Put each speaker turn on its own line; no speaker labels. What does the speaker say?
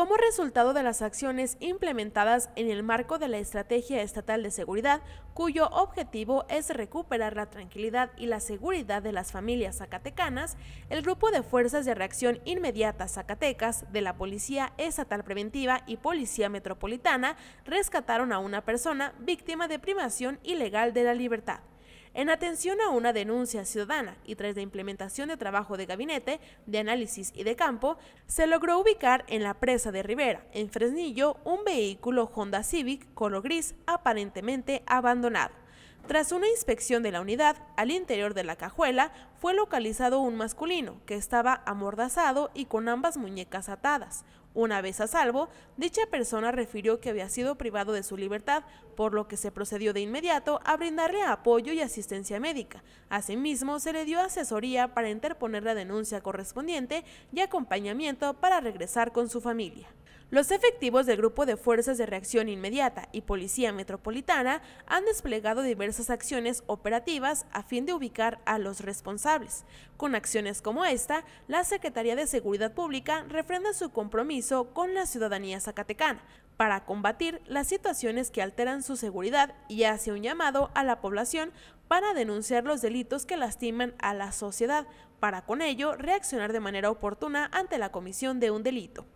Como resultado de las acciones implementadas en el marco de la Estrategia Estatal de Seguridad, cuyo objetivo es recuperar la tranquilidad y la seguridad de las familias zacatecanas, el Grupo de Fuerzas de Reacción Inmediata Zacatecas de la Policía Estatal Preventiva y Policía Metropolitana rescataron a una persona víctima de privación ilegal de la libertad en atención a una denuncia ciudadana y tras la implementación de trabajo de gabinete, de análisis y de campo, se logró ubicar en la presa de Rivera, en Fresnillo, un vehículo Honda Civic color gris aparentemente abandonado. Tras una inspección de la unidad, al interior de la cajuela fue localizado un masculino que estaba amordazado y con ambas muñecas atadas. Una vez a salvo, dicha persona refirió que había sido privado de su libertad, por lo que se procedió de inmediato a brindarle apoyo y asistencia médica. Asimismo, se le dio asesoría para interponer la denuncia correspondiente y acompañamiento para regresar con su familia. Los efectivos del Grupo de Fuerzas de Reacción Inmediata y Policía Metropolitana han desplegado diversas acciones operativas a fin de ubicar a los responsables. Con acciones como esta, la Secretaría de Seguridad Pública refrenda su compromiso con la ciudadanía zacatecana para combatir las situaciones que alteran su seguridad y hace un llamado a la población para denunciar los delitos que lastiman a la sociedad, para con ello reaccionar de manera oportuna ante la comisión de un delito.